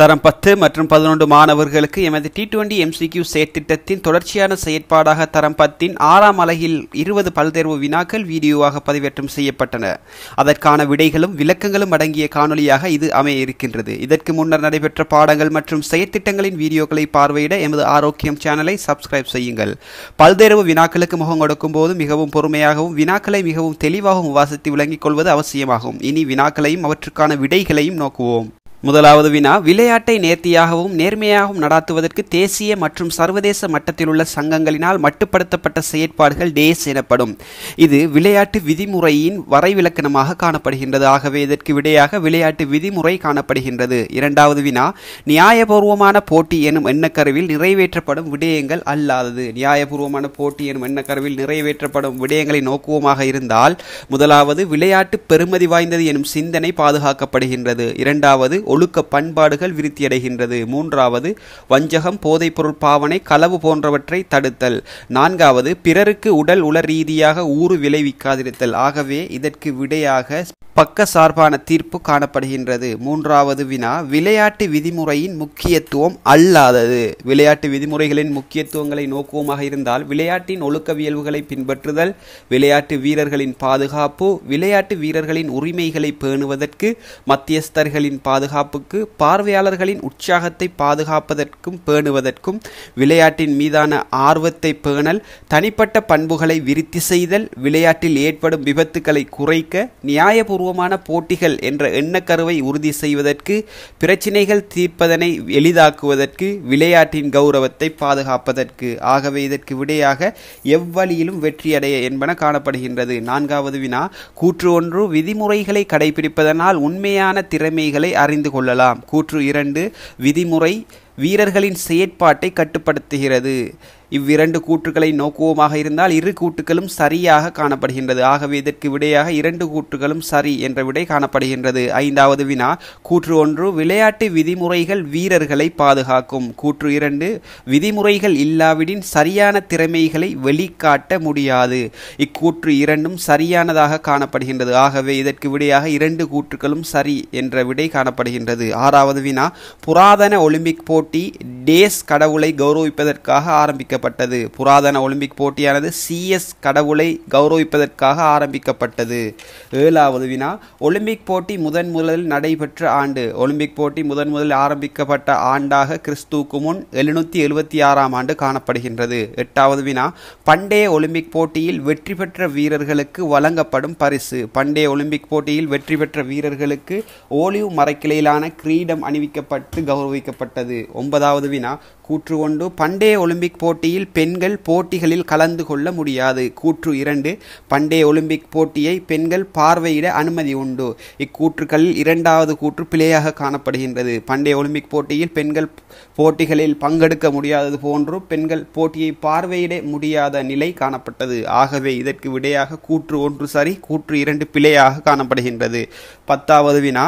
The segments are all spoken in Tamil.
தரம் பத்து மற்றும் பதினொன்று மாணவர்களுக்கு எமது டி டுவெண்டி எம்சிக்யூ செயற்திட்டத்தின் தொடர்ச்சியான செயற்பாடாக தரம் பத்தின் ஆறாம் அலகில் இருபது பல்தேர்வு வினாக்கள் வீடியோவாக பதிவேற்றம் செய்யப்பட்டன அதற்கான விடைகளும் விளக்கங்களும் அடங்கிய காணொலியாக இது அமைய இருக்கின்றது இதற்கு முன்னர் நடைபெற்ற பாடங்கள் மற்றும் செயற்திட்டங்களின் வீடியோக்களை பார்வையிட எமது ஆரோக்கியம் சேனலை சப்ஸ்கிரைப் செய்யுங்கள் பல்தேர்வு வினாக்களுக்கு முகம் கொடுக்கும் போது மிகவும் பொறுமையாகவும் வினாக்களை மிகவும் தெளிவாகவும் வாசித்து விளங்கிக் கொள்வது அவசியமாகும் இனி வினாக்களையும் அவற்றுக்கான விடைகளையும் நோக்குவோம் முதலாவது வினா விளையாட்டை நேர்த்தியாகவும் நேர்மையாகவும் நடாத்துவதற்கு தேசிய மற்றும் சர்வதேச மட்டத்தில் உள்ள சங்கங்களினால் மட்டுப்படுத்தப்பட்ட செயற்பாடுகள் டேஸ் எனப்படும் இது விளையாட்டு விதிமுறையின் வரைவிலக்கணமாக காணப்படுகின்றது ஆகவே இதற்கு விடையாக விளையாட்டு விதிமுறை காணப்படுகின்றது இரண்டாவது வினா நியாயபூர்வமான போட்டி எனும் எண்ணக்கருவில் நிறைவேற்றப்படும் விடயங்கள் அல்லாதது நியாயபூர்வமான போட்டி எனும் எண்ணக்கருவில் நிறைவேற்றப்படும் விடயங்களை நோக்குவமாக இருந்தால் முதலாவது விளையாட்டு பெருமதி வாய்ந்தது எனும் சிந்தனை பாதுகாக்கப்படுகின்றது இரண்டாவது ஒழுக்க பண்பாடுகள் விருத்தியடைகின்றது மூன்றாவது வஞ்சகம் போதைப்பொருள் பாவனை களவு போன்றவற்றை தடுத்தல் நான்காவது பிறருக்கு உடல் உள ரீதியாக ஊறு விளைவிக்காதிருத்தல் ஆகவே இதற்கு விடையாக பக்க சார்பான தீர்ப்பு காணப்படுகின்றது மூன்றாவது வினா விளையாட்டு விதிமுறையின் முக்கியத்துவம் அல்லாதது விளையாட்டு விதிமுறைகளின் முக்கியத்துவங்களை நோக்குவமாக இருந்தால் விளையாட்டின் ஒழுக்கவியல்புகளை பின்பற்றுதல் விளையாட்டு வீரர்களின் பாதுகாப்பு விளையாட்டு வீரர்களின் உரிமைகளை பேணுவதற்கு மத்தியஸ்தர்களின் பாதுகாப்புக்கு பார்வையாளர்களின் உற்சாகத்தை பாதுகாப்பதற்கும் பேணுவதற்கும் விளையாட்டின் மீதான ஆர்வத்தை பேணல் தனிப்பட்ட பண்புகளை விருத்தி செய்தல் விளையாட்டில் ஏற்படும் விபத்துக்களை குறைக்க நியாயபூர்வ ஆக்கப்பூர்வமான போட்டிகள் என்ற எண்ணக்கருவை உறுதி செய்வதற்கு பிரச்சினைகள் தீர்ப்பதனை எளிதாக்குவதற்கு விளையாட்டின் கௌரவத்தை பாதுகாப்பதற்கு ஆகவே இதற்கு விடையாக எவ்வழியிலும் வெற்றியடைய என்பன காணப்படுகின்றது நான்காவது வினா கூற்று ஒன்று விதிமுறைகளை கடைபிடிப்பதனால் உண்மையான திறமைகளை அறிந்து கொள்ளலாம் கூற்று இரண்டு விதிமுறை வீரர்களின் செயற்பாட்டை கட்டுப்படுத்துகிறது இவ்விரண்டு கூற்றுகளை நோக்குவோமாக இருந்தால் இரு கூட்டுகளும் சரியாக காணப்படுகின்றது ஆகவே இதற்கு விடையாக இரண்டு கூற்றுகளும் சரி என்ற விடை காணப்படுகின்றது ஐந்தாவது வினா கூற்று ஒன்று விளையாட்டு விதிமுறைகள் வீரர்களை பாதுகாக்கும் கூற்று இரண்டு விதிமுறைகள் இல்லாவிடின் சரியான திறமைகளை வெளிக்காட்ட முடியாது இக்கூற்று இரண்டும் சரியானதாக காணப்படுகின்றது ஆகவே இதற்கு விடையாக இரண்டு கூற்றுகளும் சரி என்ற விடை காணப்படுகின்றது ஆறாவது வினா புராதன ஒலிம்பிக் போட்டி போட்டி டேஸ் கடவுளை கௌரவிப்பதற்காக ஆரம்பிக்கப்பட்டது புராதன ஒலிம்பிக் போட்டியானது சிஎஸ் கடவுளை கௌரவிப்பதற்காக ஆரம்பிக்கப்பட்டது ஏழாவது வினா ஒலிம்பிக் போட்டி முதன் முதலில் நடைபெற்ற ஆண்டு ஒலிம்பிக் போட்டி முதன் முதலில் ஆரம்பிக்கப்பட்ட ஆண்டாக கிறிஸ்துவுக்கு முன் எழுநூற்றி எழுபத்தி ஆறாம் ஆண்டு காணப்படுகின்றது எட்டாவது வினா பண்டைய ஒலிம்பிக் போட்டியில் வெற்றி பெற்ற வீரர்களுக்கு வழங்கப்படும் பரிசு பண்டைய ஒலிம்பிக் போட்டியில் வெற்றி பெற்ற வீரர்களுக்கு ஓலிவ் மரக்கிளையிலான கிரீடம் அணிவிக்கப்பட்டு கௌரவிக்கப்பட்டது ஒன்பதாவது வினா கூற்று ஒன்று பண்டைய ஒலிம்பிக் போட்டியில் பெண்கள் போட்டிகளில் கலந்து கொள்ள முடியாது கூற்று இரண்டு பண்டைய ஒலிம்பிக் போட்டியை பெண்கள் பார்வையிட அனுமதி உண்டு இக்கூற்றுக்களில் இரண்டாவது கூற்று பிழையாக காணப்படுகின்றது பண்டைய ஒலிம்பிக் போட்டியில் பெண்கள் போட்டிகளில் பங்கெடுக்க முடியாதது போன்றும் பெண்கள் போட்டியை பார்வையிட முடியாத நிலை காணப்பட்டது ஆகவே இதற்கு விடையாக கூற்று ஒன்று சரி கூற்று இரண்டு பிழையாக காணப்படுகின்றது பத்தாவது வினா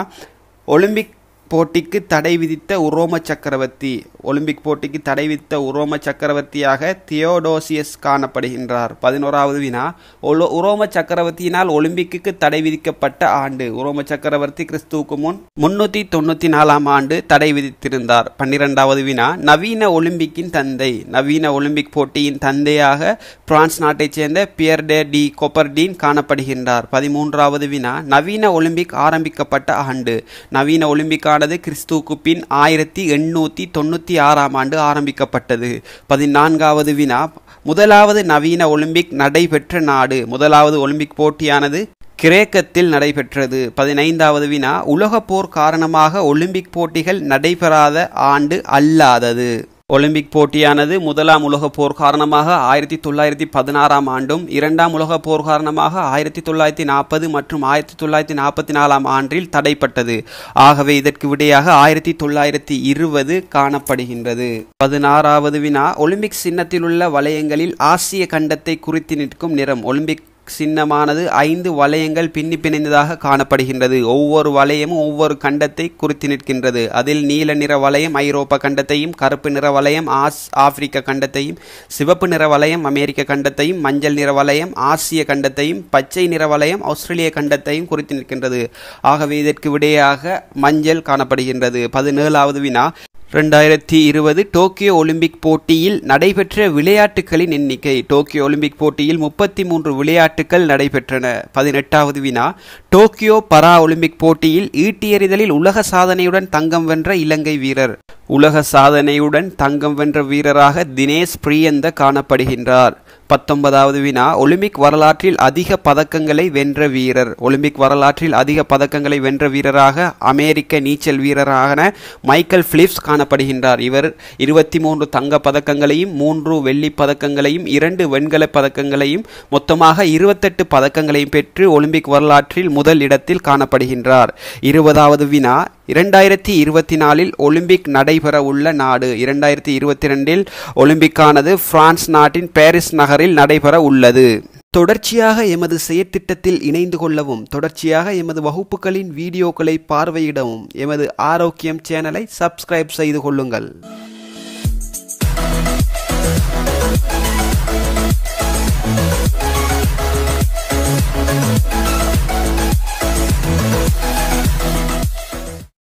ஒலிம்பிக் போட்டிக்கு தடை விதித்த உரோம சக்கரவர்த்தி ஒலிம்பிக் போட்டிக்கு தடை விதித்த உரோம சக்கரவர்த்தியாக தியோடோசியஸ் காணப்படுகின்றார் பதினோராவது வினா ஒலோ உரோம சக்கரவர்த்தியினால் ஒலிம்பிக்கு தடை விதிக்கப்பட்ட ஆண்டு உரோம சக்கரவர்த்தி கிறிஸ்துவுக்கு முன் முன்னூற்றி தொண்ணூற்றி நாலாம் ஆண்டு தடை விதித்திருந்தார் பன்னிரெண்டாவது வினா நவீன ஒலிம்பிக்கின் தந்தை நவீன ஒலிம்பிக் போட்டியின் தந்தையாக பிரான்ஸ் நாட்டைச் சேர்ந்த பியர்டே டி கொபர்டீன் காணப்படுகின்றார் பதிமூன்றாவது வினா நவீன ஒலிம்பிக் ஆரம்பிக்கப்பட்ட ஆண்டு நவீன ஒலிம்பிக் ஆண்டானது கிறிஸ்துவுக்கு பின் ஆயிரத்தி எண்ணூற்றி தொண்ணூற்றி ஆறாம் ஆண்டு ஆரம்பிக்கப்பட்டது பதினான்காவது வினா முதலாவது நவீன ஒலிம்பிக் நடைபெற்ற நாடு முதலாவது ஒலிம்பிக் போட்டியானது கிரேக்கத்தில் நடைபெற்றது பதினைந்தாவது வினா உலகப்போர் காரணமாக ஒலிம்பிக் போட்டிகள் நடைபெறாத ஆண்டு அல்லாதது ஒலிம்பிக் போட்டியானது முதலாம் உலக போர் காரணமாக ஆயிரத்தி தொள்ளாயிரத்தி பதினாறாம் ஆண்டும் இரண்டாம் உலக போர் காரணமாக ஆயிரத்தி தொள்ளாயிரத்தி நாற்பது மற்றும் ஆயிரத்தி தொள்ளாயிரத்தி நாற்பத்தி நாலாம் ஆண்டில் தடைப்பட்டது ஆகவே இதற்கு விடையாக ஆயிரத்தி தொள்ளாயிரத்தி இருபது காணப்படுகின்றது பதினாறாவது வினா ஒலிம்பிக் சின்னத்தில் உள்ள வளையங்களில் ஆசிய கண்டத்தை குறித்து நிற்கும் நிறம் ஒலிம்பிக் சின்னமானது ஐந்து வளையங்கள் பின்னி பிணைந்ததாக காணப்படுகின்றது ஒவ்வொரு வளையமும் ஒவ்வொரு கண்டத்தை குறித்து நிற்கின்றது அதில் நீல நிற வளையம் ஐரோப்பா கண்டத்தையும் கருப்பு நிற வளையம் ஆஸ் ஆப்பிரிக்க கண்டத்தையும் சிவப்பு நிற வளையம் அமெரிக்க கண்டத்தையும் மஞ்சள் நிற வளையம் ஆசிய கண்டத்தையும் பச்சை நிற வளையம் ஆஸ்திரேலிய கண்டத்தையும் குறித்து நிற்கின்றது ஆகவே இதற்கு விடையாக மஞ்சள் காணப்படுகின்றது பதினேழாவது வினா ரெண்டாயிரத்தி இருபது டோக்கியோ ஒலிம்பிக் போட்டியில் நடைபெற்ற விளையாட்டுகளின் எண்ணிக்கை டோக்கியோ ஒலிம்பிக் போட்டியில் முப்பத்தி மூன்று விளையாட்டுகள் நடைபெற்றன பதினெட்டாவது வினா டோக்கியோ பரா ஒலிம்பிக் போட்டியில் ஈட்டியறிதலில் உலக சாதனையுடன் தங்கம் வென்ற இலங்கை வீரர் உலக சாதனையுடன் தங்கம் வென்ற வீரராக தினேஷ் பிரியந்த காணப்படுகின்றார் பத்தொன்பதாவது வினா ஒலிம்பிக் வரலாற்றில் அதிக பதக்கங்களை வென்ற வீரர் ஒலிம்பிக் வரலாற்றில் அதிக பதக்கங்களை வென்ற வீரராக அமெரிக்க நீச்சல் வீரரான மைக்கேல் பிலிப்ஸ் காணப்படுகின்றார் இவர் இருபத்தி மூன்று தங்க பதக்கங்களையும் மூன்று வெள்ளி பதக்கங்களையும் இரண்டு வெண்கல பதக்கங்களையும் மொத்தமாக இருபத்தெட்டு பதக்கங்களையும் பெற்று ஒலிம்பிக் வரலாற்றில் முதல் இடத்தில் காணப்படுகின்றார் இருபதாவது வினா இரண்டாயிரத்தி இருபத்தி நாலில் ஒலிம்பிக் நடைபெற உள்ள நாடு இரண்டாயிரத்தி இருபத்தி ரெண்டில் ஒலிம்பிக்கானது பிரான்ஸ் நாட்டின் பாரிஸ் நகரில் நடைபெற உள்ளது தொடர்ச்சியாக எமது செயற்திட்டத்தில் இணைந்து கொள்ளவும் தொடர்ச்சியாக எமது வகுப்புகளின் வீடியோக்களை பார்வையிடவும் எமது ஆரோக்கியம் சேனலை சப்ஸ்கிரைப் செய்து கொள்ளுங்கள்